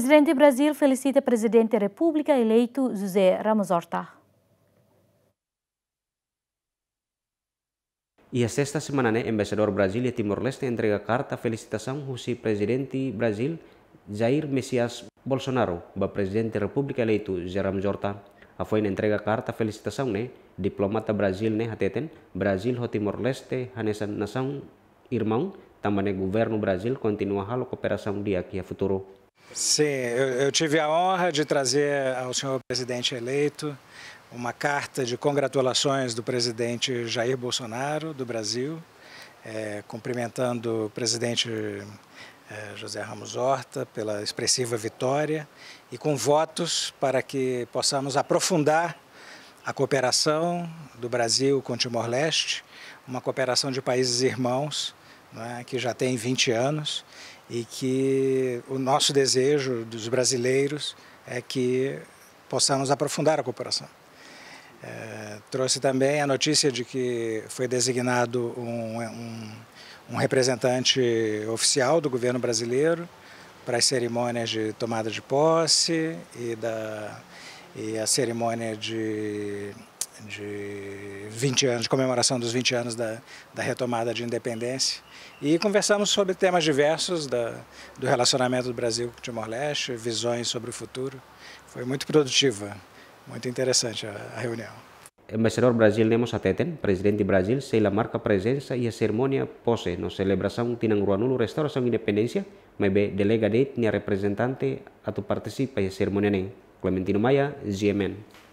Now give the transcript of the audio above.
Presidente Brasil felicita presidente da República eleito José Ramos Horta. E a sexta semana, né, embaixador Brasil e Timor-Leste entrega carta felicitação ao presidente Brasil Jair Messias Bolsonaro, ba presidente da República eleito José Ramos Horta. A foi entrega carta felicitação, né, diplomata Brasil, né, hateten, Brasil ho Timor-Leste, hanesa nação irmão, também né, governo Brasil continua halo cooperação dia aqui a futuro. Sim, eu, eu tive a honra de trazer ao senhor presidente eleito uma carta de congratulações do presidente Jair Bolsonaro do Brasil, é, cumprimentando o presidente é, José Ramos Horta pela expressiva vitória e com votos para que possamos aprofundar a cooperação do Brasil com Timor-Leste, uma cooperação de países irmãos né, que já tem 20 anos e que o nosso desejo dos brasileiros é que possamos aprofundar a cooperação. É, trouxe também a notícia de que foi designado um, um, um representante oficial do governo brasileiro para as cerimônias de tomada de posse e, da, e a cerimônia de de 20 anos, de comemoração dos 20 anos da, da retomada de independência. E conversamos sobre temas diversos da, do relacionamento do Brasil com Timor-Leste, visões sobre o futuro. Foi muito produtiva, muito interessante a, a reunião. embaixador Brasil Nemos Ateten, presidente Brasil, sei a marca presença e a cerimônia pose na celebração tinang ruanulu restauração independência, mas delegado e representante atu participa e cerimônia nem. Clementino Maia, GMN.